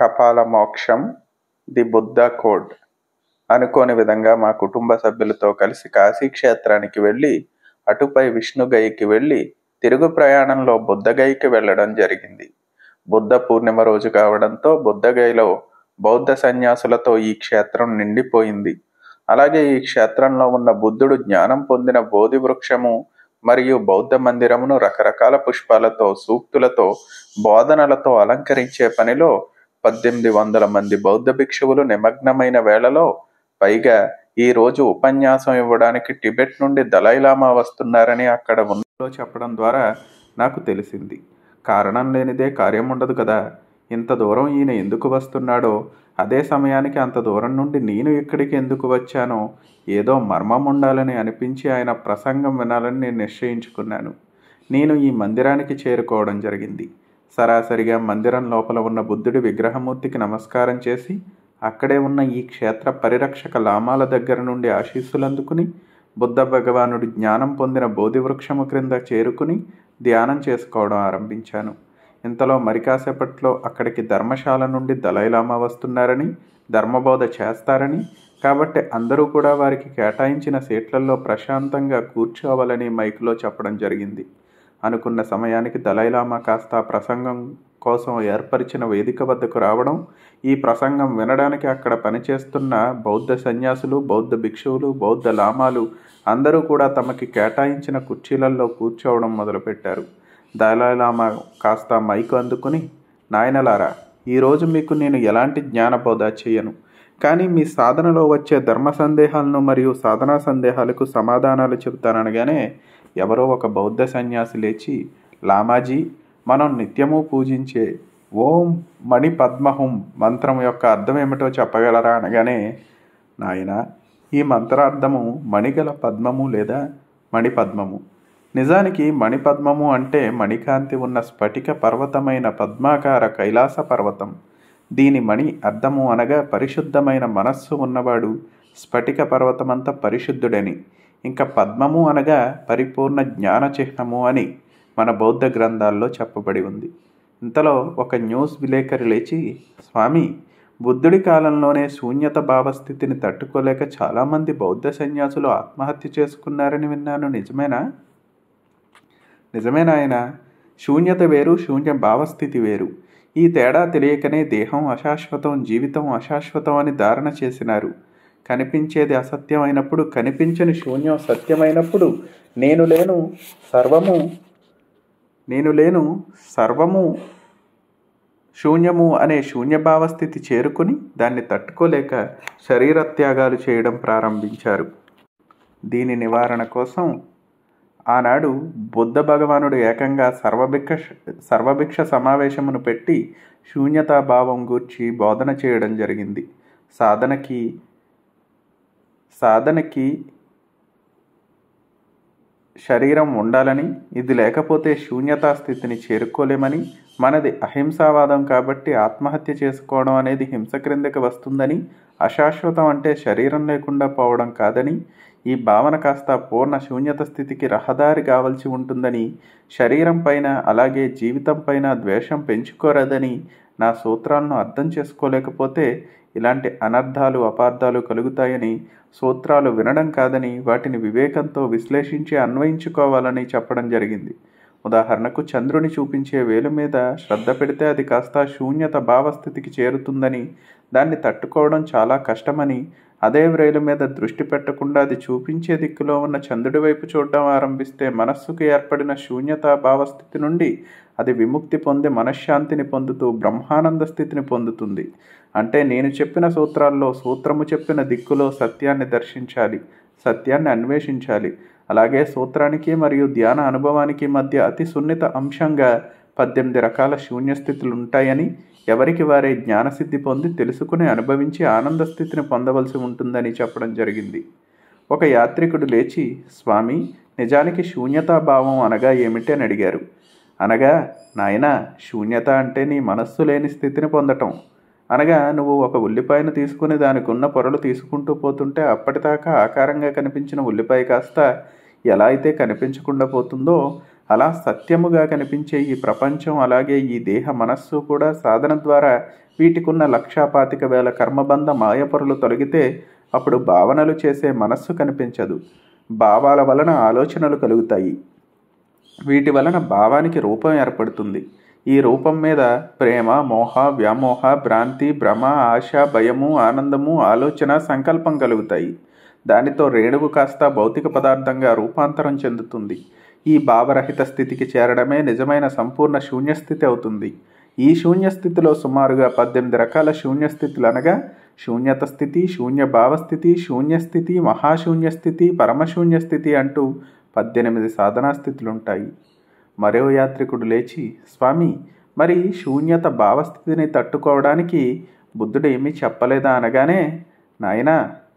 కపాల మోక్షం the Buddha code అనుకోని విధంగా మా కుటుంబ సభ్యులతో కలిసి కాశీ క్షేత్రానికి వెళ్ళి అటుపై విష్ణుగయికి వెళ్ళి తిరుగు ప్రయాణంలో బుద్ధగయికి వెళ్ళడం జరిగింది బుద్ధ పూర్ణిమ రోజు కావడంతో బుద్ధగయిలో బౌద్ధ సన్యాసులతో ఈ క్షేత్రం నిండిపోయింది అలాగే ఈ క్షేత్రంలో ఉన్న బుద్ధుడు జ్ఞానం పొందిన బోధి వృక్షము మరియు బౌద్ధ మందిరమును రకరకాల పుష్పాలతో సూక్తులతో బోధనలతో అలంకరించే పనిలో పద్దెనిమిది వందల మంది బౌద్ధ భిక్షువులు నిమగ్నమైన వేళలో పైగా ఈ రోజు ఉపన్యాసం ఇవ్వడానికి టిబెట్ నుండి దలైలామా వస్తున్నారని అక్కడ ఉన్నలో చెప్పడం ద్వారా నాకు తెలిసింది కారణం లేనిదే కార్యం ఉండదు కదా ఇంత దూరం ఈయన ఎందుకు వస్తున్నాడో అదే సమయానికి అంత దూరం నుండి నేను ఇక్కడికి ఎందుకు వచ్చానో ఏదో మర్మం ఉండాలని అనిపించి ఆయన ప్రసంగం వినాలని నేను నిశ్చయించుకున్నాను నేను ఈ మందిరానికి చేరుకోవడం జరిగింది సరాసరిగా మందిరం లోపల ఉన్న బుద్ధుడి విగ్రహమూర్తికి నమస్కారం చేసి అక్కడే ఉన్న ఈ క్షేత్ర పరిరక్షక లామాల దగ్గర నుండి ఆశీస్సులందుకుని బుద్ధ భగవానుడి జ్ఞానం పొందిన బోధివృక్షము క్రింద చేరుకుని ధ్యానం చేసుకోవడం ఆరంభించాను ఇంతలో మరికాసేపట్లో అక్కడికి ధర్మశాల నుండి దలైలామా వస్తున్నారని ధర్మబోధ చేస్తారని కాబట్టి అందరూ కూడా వారికి కేటాయించిన సీట్లలో ప్రశాంతంగా కూర్చోవాలని మైక్లో చెప్పడం జరిగింది అనుకున్న సమయానికి దలైలామా కాస్త ప్రసంగం కోసం ఏర్పరిచిన వేదిక వద్దకు రావడం ఈ ప్రసంగం వినడానికి అక్కడ పనిచేస్తున్న బౌద్ధ సన్యాసులు బౌద్ధ భిక్షువులు బౌద్ధ లామాలు అందరూ కూడా తమకి కేటాయించిన కుర్చీలలో కూర్చోవడం మొదలుపెట్టారు దలైలామా కాస్త మైకు అందుకుని నాయనలారా ఈరోజు మీకు నేను ఎలాంటి జ్ఞానబోధ చేయను కానీ మీ సాధనలో వచ్చే ధర్మ సందేహాలను మరియు సాధనా సందేహాలకు సమాధానాలు చెబుతాననగానే ఎవరో ఒక బౌద్ధ సన్యాసి లేచి లామాజీ మనం నిత్యము పూజించే ఓం మణి పద్మహుం మంత్రం యొక్క అర్థం ఏమిటో చెప్పగలరా అనగానే నాయన ఈ మంత్రార్థము మణిగల పద్మము లేదా మణిపద్మము నిజానికి మణిపద్మము అంటే మణికాంతి ఉన్న స్ఫటిక పర్వతమైన పద్మాకార కైలాస పర్వతం దీని మణి అర్థము అనగా పరిశుద్ధమైన మనస్సు ఉన్నవాడు స్ఫటిక పర్వతమంత పరిశుద్ధుడని ఇంకా పద్మము అనగా పరిపూర్ణ జ్ఞాన చిహ్నము అని మన బౌద్ధ గ్రంథాల్లో చెప్పబడి ఉంది ఇంతలో ఒక న్యూస్ విలేకరి లేచి స్వామి బుద్ధుడి కాలంలోనే శూన్యత భావస్థితిని తట్టుకోలేక చాలామంది బౌద్ధ సన్యాసులు ఆత్మహత్య చేసుకున్నారని విన్నాను నిజమేనా ఆయన శూన్యత వేరు శూన్య భావస్థితి వేరు ఈ తేడా తెలియకనే దేహం అశాశ్వతం జీవితం అశాశ్వతం అని ధారణ చేసినారు కనిపించేది అసత్యమైనప్పుడు కనిపించని శూన్యం సత్యమైనప్పుడు నేను లేను సర్వము నేను లేను సర్వము శూన్యము అనే శూన్యభావస్థితి చేరుకుని దాన్ని తట్టుకోలేక శరీరత్యాగాలు చేయడం ప్రారంభించారు దీని నివారణ కోసం ఆనాడు బుద్ధ భగవానుడు ఏకంగా సర్వభిక్ష సర్వభిక్ష సమావేశమును పెట్టి శూన్యతాభావం గూర్చి బోధన చేయడం జరిగింది సాధనకి సాధనకి శరీరం ఉండాలని ఇది లేకపోతే శూన్యతా స్థితిని చేరుకోలేమని మనది అహింసావాదం కాబట్టి ఆత్మహత్య చేసుకోవడం అనేది హింస క్రిందకి వస్తుందని అశాశ్వతం అంటే శరీరం లేకుండా పోవడం కాదని ఈ భావన కాస్త పూర్ణ శూన్యత స్థితికి రహదారి కావలసి ఉంటుందని శరీరం పైన అలాగే జీవితం పైన ద్వేషం పెంచుకోరాదని నా సూత్రాలను అర్థం చేసుకోలేకపోతే ఇలాంటి అనర్థాలు అపార్థాలు కలుగుతాయని సూత్రాలు వినడం కాదని వాటిని వివేకంతో విశ్లేషించి అన్వయించుకోవాలని చెప్పడం జరిగింది ఉదాహరణకు చంద్రుని చూపించే వేలు మీద శ్రద్ధ పెడితే అది కాస్త శూన్యత భావస్థితికి చేరుతుందని దాన్ని తట్టుకోవడం చాలా కష్టమని అదే వ్రేలు మీద దృష్టి పెట్టకుండా అది చూపించే దిక్కులో ఉన్న చంద్రుడి వైపు చూడడం ఆరంభిస్తే మనస్సుకు ఏర్పడిన శూన్యతా భావస్థితి నుండి అది విముక్తి పొంది మనశ్శాంతిని పొందుతూ బ్రహ్మానంద స్థితిని పొందుతుంది అంటే నేను చెప్పిన సూత్రాల్లో సూత్రము చెప్పిన దిక్కులో సత్యాన్ని దర్శించాలి సత్యాన్ని అన్వేషించాలి అలాగే సూత్రానికి మరియు ధ్యాన అనుభవానికి మధ్య అతి సున్నిత అంశంగా పద్దెనిమిది రకాల శూన్య స్థితులు ఉంటాయని ఎవరికి వారే జ్ఞానసిద్ధి పొంది తెలుసుకుని అనుభవించి ఆనంద స్థితిని పొందవలసి ఉంటుందని చెప్పడం జరిగింది ఒక యాత్రికుడు లేచి స్వామి నిజానికి శూన్యతాభావం అనగా ఏమిటి అని అడిగారు అనగా నాయన శూన్యత అంటే నీ మనస్సు లేని స్థితిని పొందటం అనగా నువ్వు ఒక ఉల్లిపాయను తీసుకుని దానికి ఉన్న పొరలు తీసుకుంటూ పోతుంటే అప్పటిదాకా ఆకారంగా కనిపించిన ఉల్లిపాయ కాస్త ఎలా అయితే కనిపించకుండా పోతుందో అలా సత్యముగా కనిపించే ఈ ప్రపంచం అలాగే ఈ దేహ మనస్సు కూడా సాధన ద్వారా వీటికున్న లక్షాపాతిక వేల కర్మబంధ మాయపరులు తొలగితే అప్పుడు భావనలు చేసే మనస్సు కనిపించదు భావాల వలన ఆలోచనలు కలుగుతాయి వీటి వలన భావానికి రూపం ఏర్పడుతుంది ఈ రూపం మీద ప్రేమ మోహ వ్యామోహ భ్రాంతి భ్రమ ఆశ భయము ఆనందము ఆలోచన సంకల్పం కలుగుతాయి దానితో రేణువు కాస్త భౌతిక పదార్థంగా రూపాంతరం చెందుతుంది ఈ భావరహిత స్థితికి చేరడమే నిజమైన సంపూర్ణ శూన్యస్థితి అవుతుంది ఈ శూన్యస్థితిలో సుమారుగా పద్దెనిమిది రకాల శూన్యస్థితులు అనగా శూన్యత స్థితి శూన్య భావస్థితి శూన్యస్థితి మహాశూన్యస్థితి పరమశూన్యస్థితి అంటూ పద్దెనిమిది సాధనా స్థితులుంటాయి మరో యాత్రికుడు లేచి స్వామి మరి శూన్యత భావస్థితిని తట్టుకోవడానికి బుద్ధుడు ఏమీ చెప్పలేదా అనగానే నాయన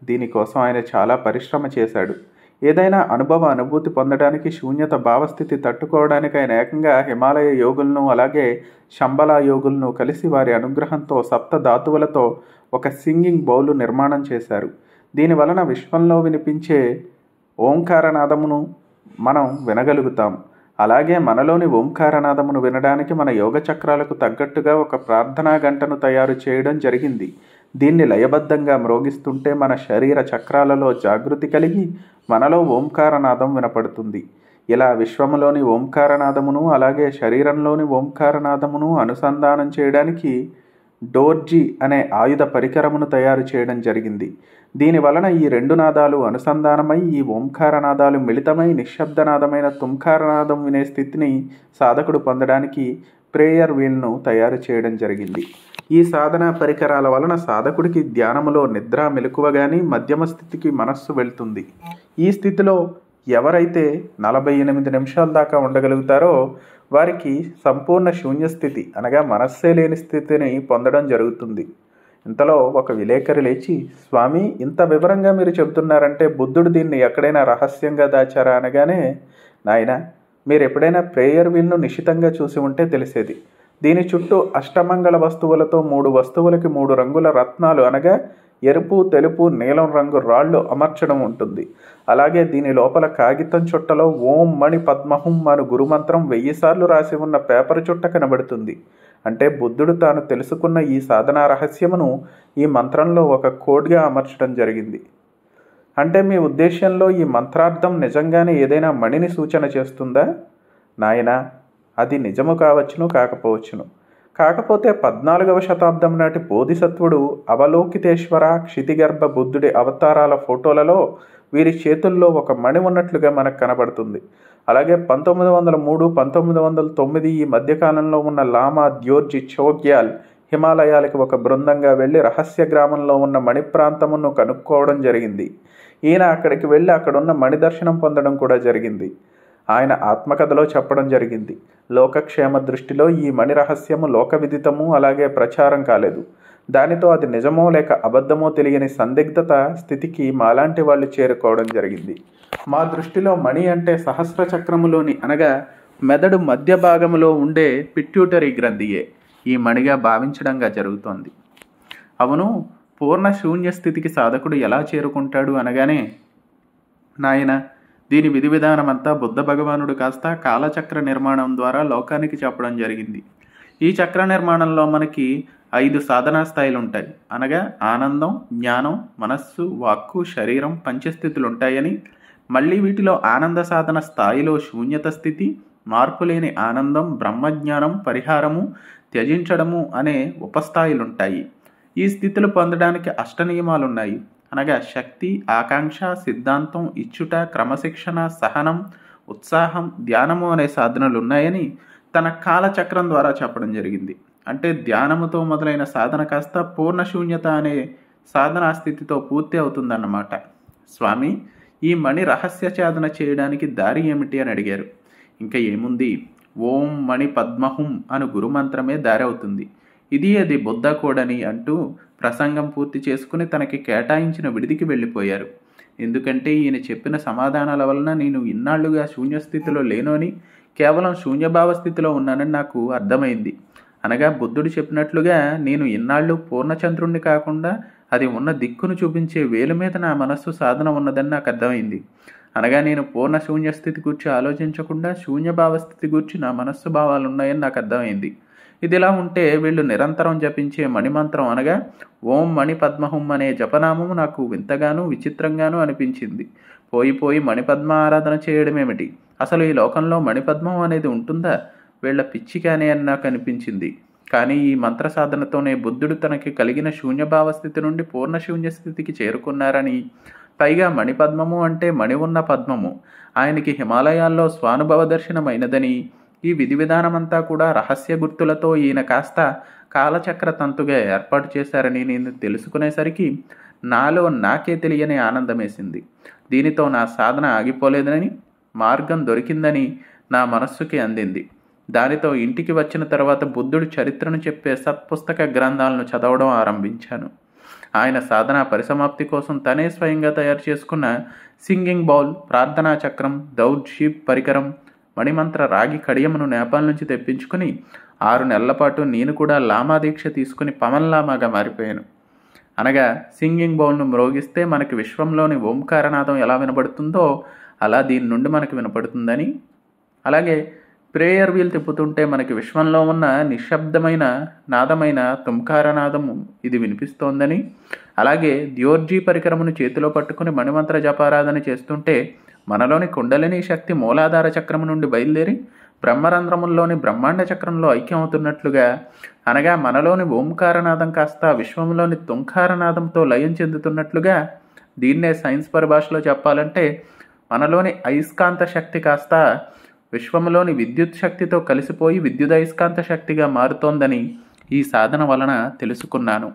దీనికోసం ఆయన చాలా పరిశ్రమ చేశాడు ఏదైనా అనుభవ అనుభూతి పొందడానికి శూన్యత భావస్థితి తట్టుకోవడానికి ఆయన ఏకంగా హిమాలయ యోగులను అలాగే శంబల యోగులను కలిసి వారి అనుగ్రహంతో సప్త ధాతువులతో ఒక సింగింగ్ బౌలు నిర్మాణం చేశారు దీని వలన విశ్వంలో వినిపించే ఓంకారనాదమును మనం వినగలుగుతాం అలాగే మనలోని ఓంకారనాదమును వినడానికి మన యోగ చక్రాలకు తగ్గట్టుగా ఒక ప్రార్థనా గంటను తయారు చేయడం జరిగింది దీన్ని లయబద్ధంగా మ్రోగిస్తుంటే మన శరీర చక్రాలలో జాగృతి కలిగి మనలో ఓంకారనాదం వినపడుతుంది ఇలా విశ్వములోని ఓంకారనాదమును అలాగే శరీరంలోని ఓంకారనాదమును అనుసంధానం చేయడానికి డోర్జీ అనే ఆయుధ పరికరమును తయారు చేయడం జరిగింది దీని వలన ఈ రెండు నాదాలు అనుసంధానమై ఈ ఓంకారనాదాలు మిళితమై నిశ్శబ్దనాదమైన తుంకారనాదం వినే స్థితిని సాధకుడు పొందడానికి ప్రేయర్ వీల్ను తయారు చేయడం జరిగింది ఈ సాధన పరికరాల వలన సాధకుడికి ధ్యానములో నిద్ర మెలకువగాని మధ్యమ స్థితికి మనస్సు వెళ్తుంది ఈ స్థితిలో ఎవరైతే నలభై ఎనిమిది నిమిషాల దాకా ఉండగలుగుతారో వారికి సంపూర్ణ శూన్యస్థితి అనగా మనస్సే లేని స్థితిని పొందడం జరుగుతుంది ఇంతలో ఒక విలేకరి లేచి స్వామి ఇంత వివరంగా మీరు చెబుతున్నారంటే బుద్ధుడు దీన్ని ఎక్కడైనా రహస్యంగా దాచారా అనగానే నాయన మీరు ఎప్పుడైనా ప్రేయర్ వీల్ను నిశితంగా చూసి ఉంటే తెలిసేది దీని చుట్టూ అష్టమంగళ వస్తువులతో మూడు వస్తువులకి మూడు రంగుల రత్నాలు అనగా ఎరుపు తెలుపు నీలం రంగు రాళ్ళు అమర్చడం ఉంటుంది అలాగే దీని లోపల కాగితం చుట్టలో ఓం మణి పద్మహుం అను గురుమంత్రం వెయ్యిసార్లు రాసి ఉన్న పేపర్ చుట్ట కనబడుతుంది అంటే బుద్ధుడు తాను తెలుసుకున్న ఈ సాధనా రహస్యమును ఈ మంత్రంలో ఒక కోడ్గా అమర్చడం జరిగింది అంటే మీ ఉద్దేశంలో ఈ మంత్రార్థం నిజంగానే ఏదైనా మణిని సూచన చేస్తుందా నాయనా అది నిజము కావచ్చును కాకపోవచ్చును కాకపోతే పద్నాలుగవ శతాబ్దం నాటి బోధిసత్వుడు అవలోకితేశ్వర క్షితిగర్భ బుద్ధుడి అవతారాల ఫోటోలలో వీరి చేతుల్లో ఒక మణి ఉన్నట్లుగా మనకు కనబడుతుంది అలాగే పంతొమ్మిది వందల మూడు పంతొమ్మిది వందల తొమ్మిది ఈ మధ్యకాలంలో ఉన్న లామా ద్యోర్జి చోగ్యాల్ హిమాలయాలకు ఒక బృందంగా వెళ్ళి రహస్య గ్రామంలో ఉన్న మణిప్రాంతమును కనుక్కోవడం జరిగింది ఈయన అక్కడికి వెళ్ళి అక్కడున్న మణిదర్శనం పొందడం కూడా జరిగింది ఆయన ఆత్మకథలో చెప్పడం జరిగింది లోకక్షేమ దృష్టిలో ఈ మణి రహస్యము లోక విదితము అలాగే ప్రచారం కాలేదు దానితో అది నిజమో లేక అబద్ధమో తెలియని సందిగ్ధత స్థితికి మాలాంటి వాళ్ళు చేరుకోవడం జరిగింది మా దృష్టిలో మణి అంటే సహస్ర చక్రములోని అనగా మెదడు మధ్య భాగములో ఉండే పిట్యూటరీ గ్రంథియే ఈ మణిగా భావించడంగా జరుగుతోంది అవును పూర్ణ శూన్యస్థితికి సాధకుడు ఎలా చేరుకుంటాడు అనగానే నాయన దీని విధి విధానమంతా బుద్ధ భగవానుడు కాస్త కాలచక్ర నిర్మాణం ద్వారా లోకానికి చెప్పడం జరిగింది ఈ చక్ర నిర్మాణంలో మనకి ఐదు సాధనా స్థాయిలు ఉంటాయి అనగా ఆనందం జ్ఞానం మనస్సు వాక్కు శరీరం పంచస్థితులు ఉంటాయని మళ్ళీ వీటిలో ఆనంద సాధన స్థాయిలో శూన్యత స్థితి మార్పు ఆనందం బ్రహ్మజ్ఞానం పరిహారము త్యజించడము అనే ఉపస్థాయిలుంటాయి ఈ స్థితులు పొందడానికి అష్ట నియమాలున్నాయి అనగా శక్తి ఆకాంక్ష సిద్ధాంతం ఇచ్చుట క్రమశిక్షణ సహనం ఉత్సాహం ధ్యానము అనే సాధనలు ఉన్నాయని తన కాలచక్రం ద్వారా చెప్పడం జరిగింది అంటే ధ్యానముతో మొదలైన సాధన కాస్త పూర్ణశూన్యత అనే సాధనా స్థితితో పూర్తి అవుతుందన్నమాట స్వామి ఈ మణి రహస్య సాధన చేయడానికి దారి ఏమిటి అని అడిగారు ఇంకా ఏముంది ఓం మణి పద్మహుం అను గురుమంత్రమే దారి అవుతుంది ఇది అది బుద్ధ కోడని అంటూ ప్రసంగం పూర్తి చేసుకుని తనకి కేటాయించిన విడిదికి వెళ్ళిపోయారు ఎందుకంటే ఈయన చెప్పిన సమాధానాల వలన నేను ఇన్నాళ్లుగా శూన్యస్థితిలో లేనోని కేవలం శూన్యభావ స్థితిలో ఉన్నానని నాకు అర్థమైంది అనగా బుద్ధుడు చెప్పినట్లుగా నేను ఇన్నాళ్ళు పూర్ణచంద్రుణ్ణి కాకుండా అది ఉన్న దిక్కును చూపించే వేలు మీద నా మనస్సు సాధన ఉన్నదని నాకు అర్థమైంది అనగా నేను పూర్ణ శూన్యస్థితి గురించి ఆలోచించకుండా శూన్యభావ స్థితి గురించి నా మనస్సు భావాలు ఉన్నాయని నాకు అర్థమైంది ఇదిలా ఉంటే వీళ్ళు నిరంతరం జపించే మణిమంత్రం అనగా ఓం మణి పద్మహుం అనే జపనామం నాకు వింతగానూ విచిత్రంగానూ అనిపించింది పోయి పోయి మణిపద్మ ఆరాధన చేయడమేమిటి అసలు ఈ లోకంలో మణిపద్మం అనేది ఉంటుందా వీళ్ళ పిచ్చిగానే అని నాకు అనిపించింది కానీ ఈ మంత్ర సాధనతోనే బుద్ధుడు తనకి కలిగిన శూన్యభావ స్థితి నుండి పూర్ణ శూన్య స్థితికి చేరుకున్నారని పైగా మణిపద్మము అంటే మణి ఉన్న పద్మము ఆయనకి హిమాలయాల్లో స్వానుభవ దర్శనమైనదని ఈ విధి విధానమంతా కూడా రహస్య గుర్తులతో ఈయన కాస్త కాలచక్ర తంతుగా ఏర్పాటు చేశారని నేను తెలుసుకునేసరికి నాలో నాకే తెలియని ఆనందమేసింది దీనితో నా సాధన ఆగిపోలేదని మార్గం దొరికిందని నా మనస్సుకి అందింది దానితో ఇంటికి వచ్చిన తర్వాత బుద్ధుడు చరిత్రను చెప్పే సత్పుస్తక గ్రంథాలను చదవడం ఆరంభించాను ఆయన సాధన పరిసమాప్తి కోసం తనే స్వయంగా తయారు చేసుకున్న సింగింగ్ బౌల్ ప్రార్థనా చక్రం దౌడ్ షీప్ పరికరం మణిమంత్ర రాగి కడియమును నేపాల్ నుంచి తెప్పించుకుని ఆరు నెలల పాటు నేను కూడా లామా దీక్ష తీసుకుని పవన్ లామాగా మారిపోయాను అనగా సింగింగ్ బౌల్ను మ్రోగిస్తే మనకి విశ్వంలోని ఓంకారనాథం ఎలా వినబడుతుందో అలా దీని నుండి మనకు వినపడుతుందని అలాగే ప్రేయర్ వీల్ తిప్పుతుంటే మనకి విశ్వంలో ఉన్న నిశ్శబ్దమైన నాదమైన తుమ్కారనాదం ఇది వినిపిస్తోందని అలాగే ద్యోర్జీ పరికరమును చేతిలో పట్టుకుని మణిమంత్ర జపారాధన చేస్తుంటే మనలోని కుండలిని శక్తి మూలాధార చక్రం నుండి బయలుదేరి బ్రహ్మరంధ్రముల్లోని బ్రహ్మాండ చక్రంలో ఐక్యమవుతున్నట్లుగా అనగా మనలోని ఓంకారనాదం కాస్త విశ్వంలోని తుంకారనాదంతో లయం చెందుతున్నట్లుగా దీన్నే సైన్స్ పరిభాషలో చెప్పాలంటే మనలోని అయస్కాంత శక్తి కాస్త విశ్వంలోని విద్యుత్ శక్తితో కలిసిపోయి విద్యుదయస్కాంత శక్తిగా మారుతోందని ఈ సాధన వలన తెలుసుకున్నాను